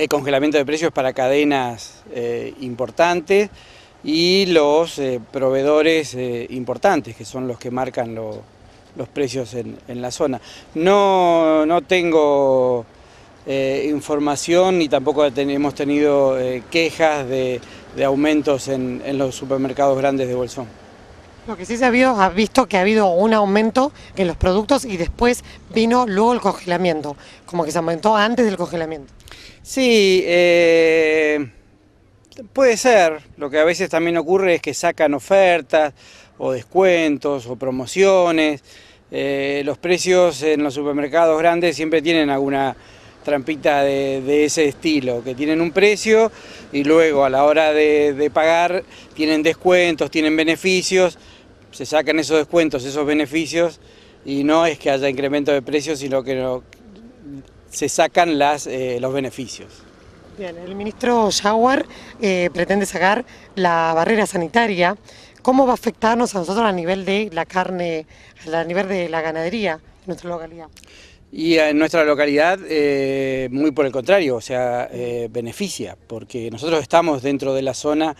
Eh, congelamiento de precios para cadenas eh, importantes y los eh, proveedores importantes, que son los que marcan los precios en, la zona. No, tengo información ni tampoco hemos tenido quejas de, aumentos en los supermercados grandes de Bolsón. Lo que sí se ha, ha visto que ha habido un aumento en los productos y después vino luego el congelamiento, como que se aumentó antes del congelamiento. Sí, eh, puede ser. Lo que a veces también ocurre es que sacan ofertas o descuentos o promociones. Eh, los precios en los supermercados grandes siempre tienen alguna trampita de, ese estilo, que tienen un precio y luego a la hora de, pagar tienen descuentos, tienen beneficios, se sacan esos descuentos, esos beneficios y no es que haya incremento de precios, sino que se sacan las, eh, los beneficios. Bien, el ministro Jaguar eh, pretende sacar la barrera sanitaria. ¿Cómo va a afectarnos a nosotros a nivel de la carne, a nivel de la ganadería en nuestra localidad? Y en nuestra localidad, eh, muy por el contrario, o sea, eh, beneficia, porque nosotros estamos dentro de la zona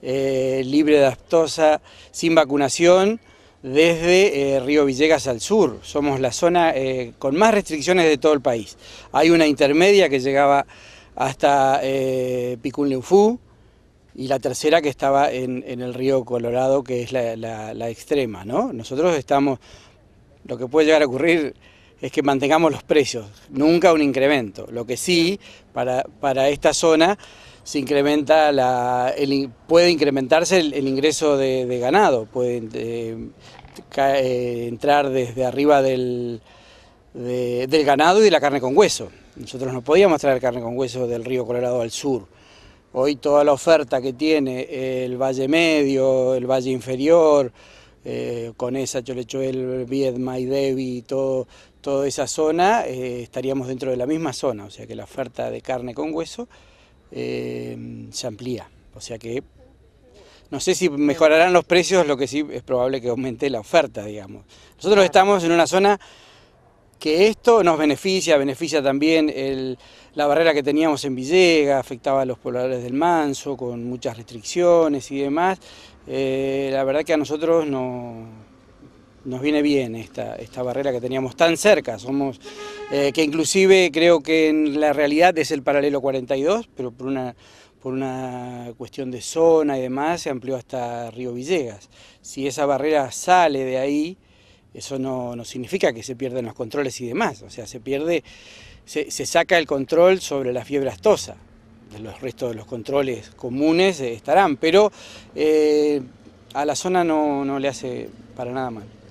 eh, libre de aptosa sin vacunación, desde Río Villegas al sur. Somos la zona con más restricciones de todo el país. Hay una intermedia que llegaba hasta Leufú, y la tercera que estaba en, el río Colorado, que es la, extrema, Nosotros estamos, lo que puede llegar a ocurrir es que mantengamos los precios, nunca un incremento. Lo que sí, para, esta zona se incrementa la, puede incrementarse el, ingreso de, ganado, puede eh, eh, entrar desde arriba del, del ganado y de la carne con hueso. Nosotros no podíamos traer carne con hueso del río Colorado al sur. Hoy toda la oferta que tiene el Valle Medio, el Valle Inferior, eh, con esa Cholechuel, Viedma y Devi, todo, toda esa zona, eh, estaríamos dentro de la misma zona, o sea que la oferta de carne con hueso eh, se amplía. O sea que no sé si mejorarán los precios, lo que sí es probable que aumente la oferta, digamos. Nosotros estamos en una zona que esto nos beneficia, beneficia también la barrera que teníamos en Villega, afectaba a los pobladores del Manso con muchas restricciones y demás. Eh, la verdad que a nosotros nos viene bien esta, esta barrera que teníamos tan cerca. Somos, eh, que inclusive creo que en la realidad es el paralelo 42, pero por una, por una cuestión de zona y demás se amplió hasta Río Villegas. Si esa barrera sale de ahí, eso no, significa que se pierden los controles y demás. O sea, se pierde, se, se saca el control sobre la fiebre astosa los restos de los controles comunes eh, estarán, pero eh, a la zona no, no le hace para nada mal.